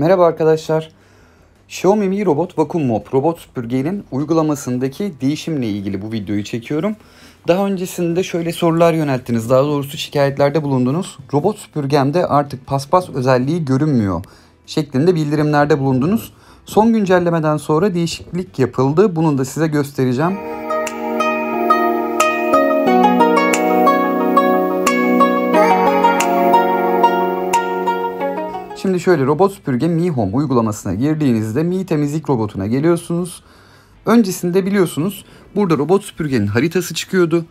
Merhaba arkadaşlar. Xiaomi Mi Robot Vakum Mop robot süpürgenin uygulamasındaki değişimle ilgili bu videoyu çekiyorum. Daha öncesinde şöyle sorular yönelttiniz. Daha doğrusu şikayetlerde bulundunuz. Robot süpürgemde artık paspas özelliği görünmüyor şeklinde bildirimlerde bulundunuz. Son güncellemeden sonra değişiklik yapıldı. Bunu da size göstereceğim. şöyle robot süpürge Mi Home uygulamasına girdiğinizde Mi temizlik robotuna geliyorsunuz. Öncesinde biliyorsunuz burada robot süpürgenin haritası çıkıyordu.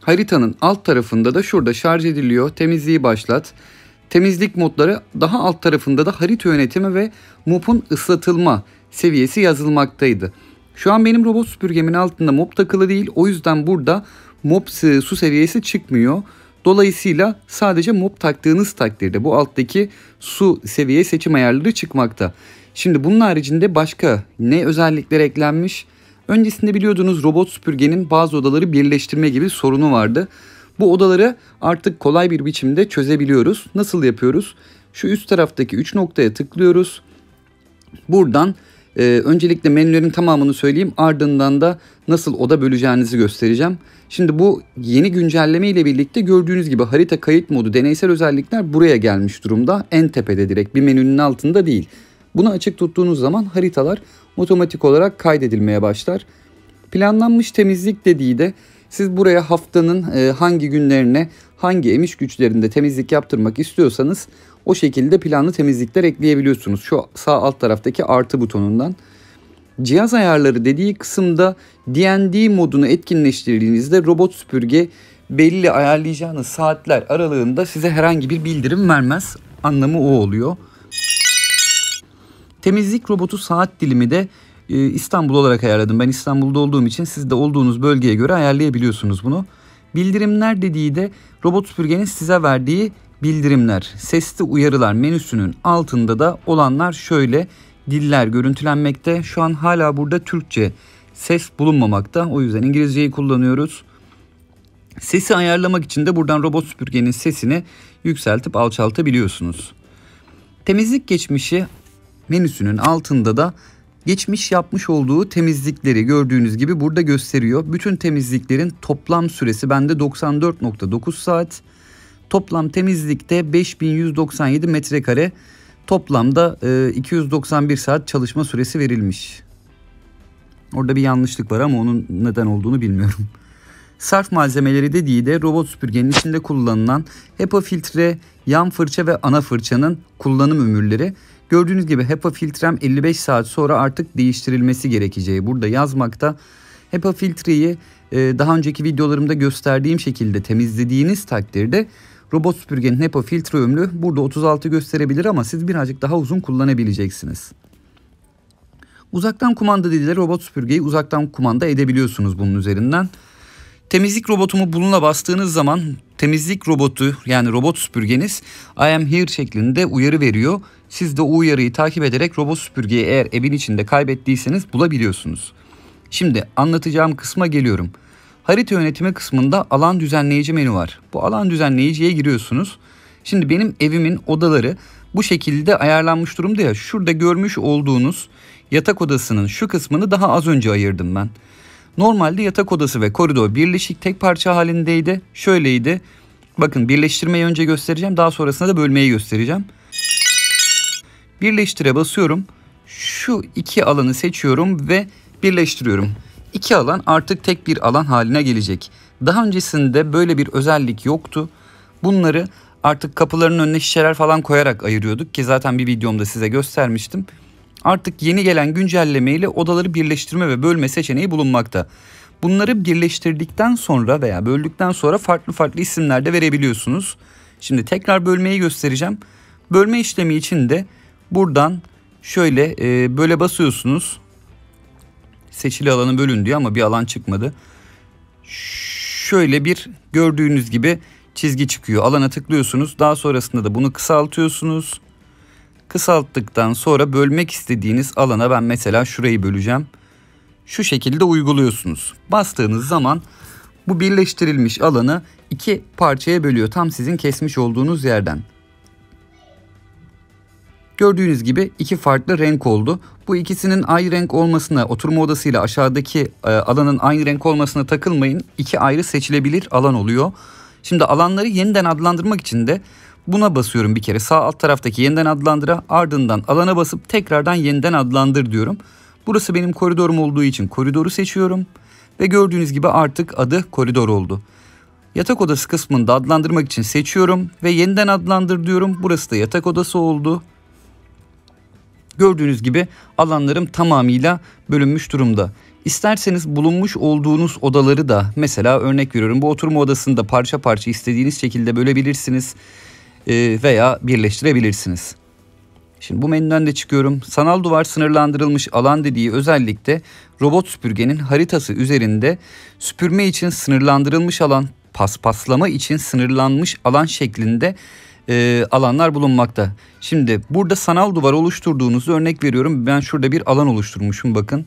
Haritanın alt tarafında da şurada şarj ediliyor. Temizliği başlat. Temizlik modları daha alt tarafında da harita yönetimi ve mopun ıslatılma seviyesi yazılmaktaydı. Şu an benim robot süpürgemin altında mop takılı değil. O yüzden burada mop su seviyesi çıkmıyor. Dolayısıyla sadece mop taktığınız takdirde bu alttaki su seviye seçim ayarları çıkmakta. Şimdi bunun haricinde başka ne özellikler eklenmiş? Öncesinde biliyordunuz robot süpürgenin bazı odaları birleştirme gibi sorunu vardı. Bu odaları artık kolay bir biçimde çözebiliyoruz. Nasıl yapıyoruz? Şu üst taraftaki 3 noktaya tıklıyoruz. Buradan e, öncelikle menülerin tamamını söyleyeyim ardından da nasıl oda böleceğinizi göstereceğim. Şimdi bu yeni güncelleme ile birlikte gördüğünüz gibi harita kayıt modu deneysel özellikler buraya gelmiş durumda. En tepede direkt bir menünün altında değil. Bunu açık tuttuğunuz zaman haritalar otomatik olarak kaydedilmeye başlar. Planlanmış temizlik dediği de siz buraya haftanın e, hangi günlerine hangi emiş güçlerinde temizlik yaptırmak istiyorsanız o şekilde planlı temizlikler ekleyebiliyorsunuz. Şu sağ alt taraftaki artı butonundan. Cihaz ayarları dediği kısımda DND modunu etkinleştirdiğinizde robot süpürge belli ayarlayacağınız saatler aralığında size herhangi bir bildirim vermez. Anlamı o oluyor. Temizlik robotu saat dilimi de e, İstanbul olarak ayarladım. Ben İstanbul'da olduğum için siz de olduğunuz bölgeye göre ayarlayabiliyorsunuz bunu. Bildirimler dediği de robot süpürgenin size verdiği bildirimler, sesli uyarılar menüsünün altında da olanlar şöyle diller görüntülenmekte. Şu an hala burada Türkçe ses bulunmamakta. O yüzden İngilizceyi kullanıyoruz. Sesi ayarlamak için de buradan robot süpürgenin sesini yükseltip alçaltabiliyorsunuz. Temizlik geçmişi menüsünün altında da geçmiş yapmış olduğu temizlikleri gördüğünüz gibi burada gösteriyor. Bütün temizliklerin toplam süresi bende 94.9 saat. Toplam temizlikte 5197 metrekare toplamda 291 e, saat çalışma süresi verilmiş. Orada bir yanlışlık var ama onun neden olduğunu bilmiyorum. Sarf malzemeleri dediği de robot süpürgenin içinde kullanılan HEPA filtre, yan fırça ve ana fırçanın kullanım ömürleri. Gördüğünüz gibi HEPA filtrem 55 saat sonra artık değiştirilmesi gerekeceği burada yazmakta. HEPA filtreyi e, daha önceki videolarımda gösterdiğim şekilde temizlediğiniz takdirde Robot süpürgenin HEPA filtre ömrü burada 36 gösterebilir ama siz birazcık daha uzun kullanabileceksiniz. Uzaktan kumanda dediler robot süpürgeyi uzaktan kumanda edebiliyorsunuz bunun üzerinden. Temizlik robotumu bununla bastığınız zaman temizlik robotu yani robot süpürgeniz I am here şeklinde uyarı veriyor. Siz de o uyarıyı takip ederek robot süpürgeyi eğer evin içinde kaybettiyseniz bulabiliyorsunuz. Şimdi anlatacağım kısma geliyorum. Harita yönetimi kısmında alan düzenleyici menü var. Bu alan düzenleyiciye giriyorsunuz. Şimdi benim evimin odaları bu şekilde ayarlanmış durumda ya. Şurada görmüş olduğunuz yatak odasının şu kısmını daha az önce ayırdım ben. Normalde yatak odası ve koridor birleşik tek parça halindeydi. Şöyleydi. Bakın birleştirmeyi önce göstereceğim. Daha sonrasında da bölmeyi göstereceğim. Birleştire basıyorum. Şu iki alanı seçiyorum ve birleştiriyorum. İki alan artık tek bir alan haline gelecek. Daha öncesinde böyle bir özellik yoktu. Bunları artık kapıların önüne şişeler falan koyarak ayırıyorduk ki zaten bir videomda size göstermiştim. Artık yeni gelen güncelleme ile odaları birleştirme ve bölme seçeneği bulunmakta. Bunları birleştirdikten sonra veya böldükten sonra farklı farklı isimlerde verebiliyorsunuz. Şimdi tekrar bölmeyi göstereceğim. Bölme işlemi için de buradan şöyle e, böyle basıyorsunuz seçili alanı bölün diyor ama bir alan çıkmadı. Şöyle bir gördüğünüz gibi çizgi çıkıyor. Alana tıklıyorsunuz. Daha sonrasında da bunu kısaltıyorsunuz. Kısalttıktan sonra bölmek istediğiniz alana ben mesela şurayı böleceğim. Şu şekilde uyguluyorsunuz. Bastığınız zaman bu birleştirilmiş alanı iki parçaya bölüyor tam sizin kesmiş olduğunuz yerden. Gördüğünüz gibi iki farklı renk oldu. Bu ikisinin aynı renk olmasına oturma odasıyla aşağıdaki e, alanın aynı renk olmasına takılmayın. İki ayrı seçilebilir alan oluyor. Şimdi alanları yeniden adlandırmak için de buna basıyorum bir kere. Sağ alt taraftaki yeniden adlandıra ardından alana basıp tekrardan yeniden adlandır diyorum. Burası benim koridorum olduğu için koridoru seçiyorum. Ve gördüğünüz gibi artık adı koridor oldu. Yatak odası kısmını da adlandırmak için seçiyorum ve yeniden adlandır diyorum. Burası da yatak odası oldu. Gördüğünüz gibi alanlarım tamamıyla bölünmüş durumda. İsterseniz bulunmuş olduğunuz odaları da mesela örnek veriyorum bu oturma odasında parça parça istediğiniz şekilde bölebilirsiniz e, veya birleştirebilirsiniz. Şimdi bu menüden de çıkıyorum. Sanal duvar sınırlandırılmış alan dediği özellikle robot süpürgenin haritası üzerinde süpürme için sınırlandırılmış alan, paspaslama için sınırlanmış alan şeklinde e, alanlar bulunmakta. Şimdi burada sanal duvar oluşturduğunuzu örnek veriyorum. Ben şurada bir alan oluşturmuşum bakın.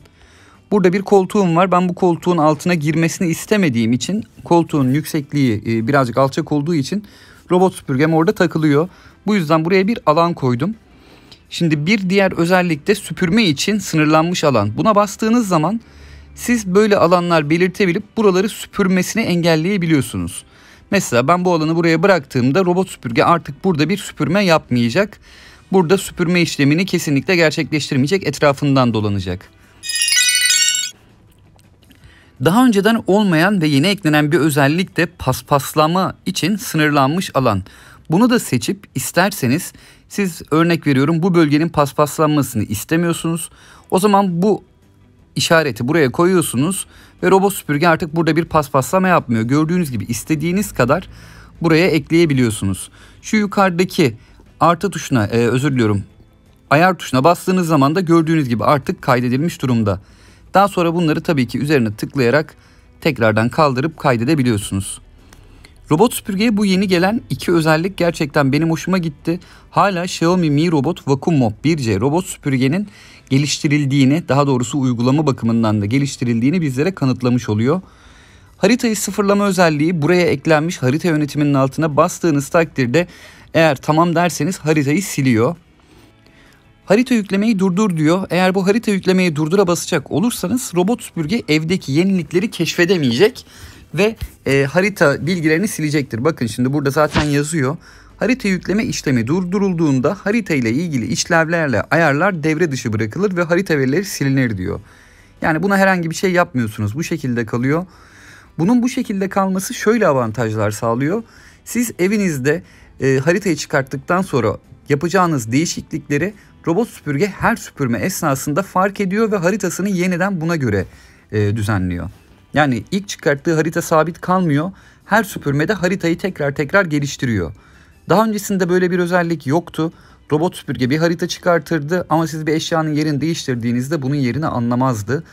Burada bir koltuğum var. Ben bu koltuğun altına girmesini istemediğim için koltuğun yüksekliği e, birazcık alçak olduğu için robot süpürgem orada takılıyor. Bu yüzden buraya bir alan koydum. Şimdi bir diğer özellik de süpürme için sınırlanmış alan. Buna bastığınız zaman siz böyle alanlar belirtebilip buraları süpürmesini engelleyebiliyorsunuz. Mesela ben bu alanı buraya bıraktığımda robot süpürge artık burada bir süpürme yapmayacak. Burada süpürme işlemini kesinlikle gerçekleştirmeyecek, etrafından dolanacak. Daha önceden olmayan ve yeni eklenen bir özellik de paspaslama için sınırlanmış alan. Bunu da seçip isterseniz siz örnek veriyorum bu bölgenin paspaslanmasını istemiyorsunuz. O zaman bu işareti buraya koyuyorsunuz ve robot süpürge artık burada bir paspaslama yapmıyor. Gördüğünüz gibi istediğiniz kadar buraya ekleyebiliyorsunuz. Şu yukarıdaki artı tuşuna e, özür diliyorum ayar tuşuna bastığınız zaman da gördüğünüz gibi artık kaydedilmiş durumda. Daha sonra bunları tabii ki üzerine tıklayarak tekrardan kaldırıp kaydedebiliyorsunuz. Robot süpürgeye bu yeni gelen iki özellik gerçekten benim hoşuma gitti. Hala Xiaomi Mi Robot Vacuum Mop 1C robot süpürgenin geliştirildiğini, daha doğrusu uygulama bakımından da geliştirildiğini bizlere kanıtlamış oluyor. Haritayı sıfırlama özelliği buraya eklenmiş harita yönetiminin altına bastığınız takdirde eğer tamam derseniz haritayı siliyor. Harita yüklemeyi durdur diyor. Eğer bu harita yüklemeyi durdura basacak olursanız robot süpürge evdeki yenilikleri keşfedemeyecek ve e, harita bilgilerini silecektir. Bakın şimdi burada zaten yazıyor. Harita yükleme işlemi durdurulduğunda harita ile ilgili işlevlerle ayarlar devre dışı bırakılır ve harita verileri silinir diyor. Yani buna herhangi bir şey yapmıyorsunuz. Bu şekilde kalıyor. Bunun bu şekilde kalması şöyle avantajlar sağlıyor. Siz evinizde e, haritayı çıkarttıktan sonra yapacağınız değişiklikleri robot süpürge her süpürme esnasında fark ediyor ve haritasını yeniden buna göre e, düzenliyor. Yani ilk çıkarttığı harita sabit kalmıyor. Her süpürmede haritayı tekrar tekrar geliştiriyor. Daha öncesinde böyle bir özellik yoktu. Robot süpürge bir harita çıkartırdı ama siz bir eşyanın yerini değiştirdiğinizde bunun yerini anlamazdı.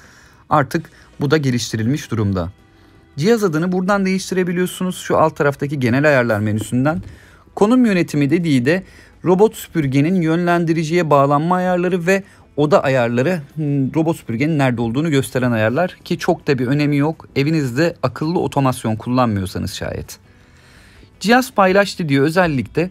Artık bu da geliştirilmiş durumda. Cihaz adını buradan değiştirebiliyorsunuz şu alt taraftaki genel ayarlar menüsünden. Konum yönetimi dediği de robot süpürgenin yönlendiriciye bağlanma ayarları ve oda ayarları hmm, robot süpürgenin nerede olduğunu gösteren ayarlar ki çok da bir önemi yok. Evinizde akıllı otomasyon kullanmıyorsanız şayet. Cihaz paylaştı diyor özellikle.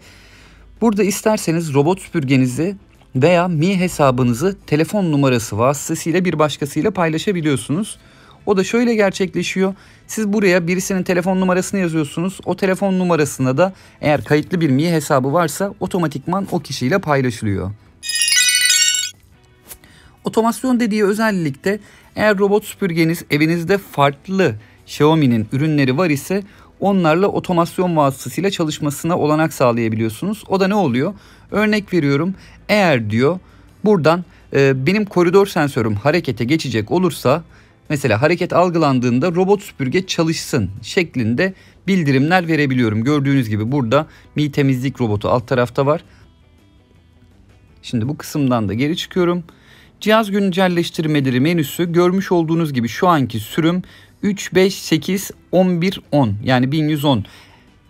Burada isterseniz robot süpürgenizi veya Mi hesabınızı telefon numarası vasıtasıyla bir başkasıyla paylaşabiliyorsunuz. O da şöyle gerçekleşiyor. Siz buraya birisinin telefon numarasını yazıyorsunuz. O telefon numarasına da eğer kayıtlı bir Mi hesabı varsa otomatikman o kişiyle paylaşılıyor. Otomasyon dediği özellikte eğer robot süpürgeniz evinizde farklı Xiaomi'nin ürünleri var ise onlarla otomasyon vasıtasıyla çalışmasına olanak sağlayabiliyorsunuz. O da ne oluyor? Örnek veriyorum eğer diyor buradan e, benim koridor sensörüm harekete geçecek olursa mesela hareket algılandığında robot süpürge çalışsın şeklinde bildirimler verebiliyorum. Gördüğünüz gibi burada mi temizlik robotu alt tarafta var. Şimdi bu kısımdan da geri çıkıyorum. Cihaz güncelleştirmeleri menüsü görmüş olduğunuz gibi şu anki sürüm 3, 5, 8, 11, 10 yani 1110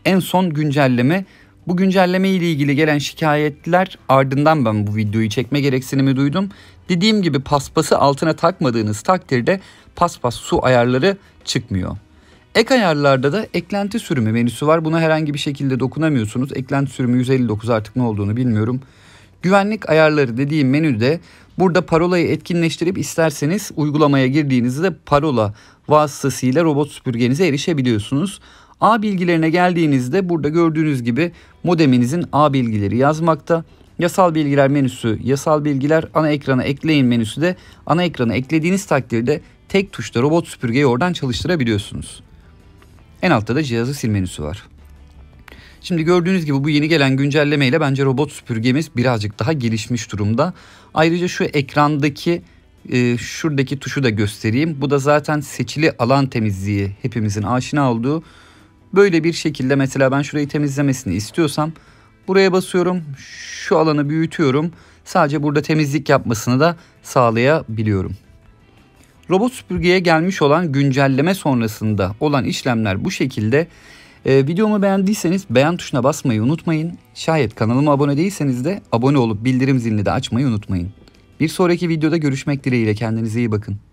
en son güncelleme. Bu güncelleme ile ilgili gelen şikayetler ardından ben bu videoyu çekme gereksinimi duydum. Dediğim gibi paspası altına takmadığınız takdirde paspas su ayarları çıkmıyor. Ek ayarlarda da eklenti sürümü menüsü var. Buna herhangi bir şekilde dokunamıyorsunuz. Eklenti sürümü 159 artık ne olduğunu bilmiyorum. Güvenlik ayarları dediğim menüde burada parolayı etkinleştirip isterseniz uygulamaya girdiğinizde parola vasıtasıyla robot süpürgenize erişebiliyorsunuz. A bilgilerine geldiğinizde burada gördüğünüz gibi modeminizin A bilgileri yazmakta. Yasal bilgiler menüsü, yasal bilgiler ana ekrana ekleyin menüsü de ana ekrana eklediğiniz takdirde tek tuşla robot süpürgeyi oradan çalıştırabiliyorsunuz. En altta da cihazı sil menüsü var. Şimdi gördüğünüz gibi bu yeni gelen güncellemeyle bence robot süpürgemiz birazcık daha gelişmiş durumda. Ayrıca şu ekrandaki e, şuradaki tuşu da göstereyim. Bu da zaten seçili alan temizliği hepimizin aşina olduğu. Böyle bir şekilde mesela ben şurayı temizlemesini istiyorsam buraya basıyorum. Şu alanı büyütüyorum. Sadece burada temizlik yapmasını da sağlayabiliyorum. Robot süpürgeye gelmiş olan güncelleme sonrasında olan işlemler bu şekilde. E, videomu beğendiyseniz beğen tuşuna basmayı unutmayın. Şayet kanalıma abone değilseniz de abone olup bildirim zilini de açmayı unutmayın. Bir sonraki videoda görüşmek dileğiyle kendinize iyi bakın.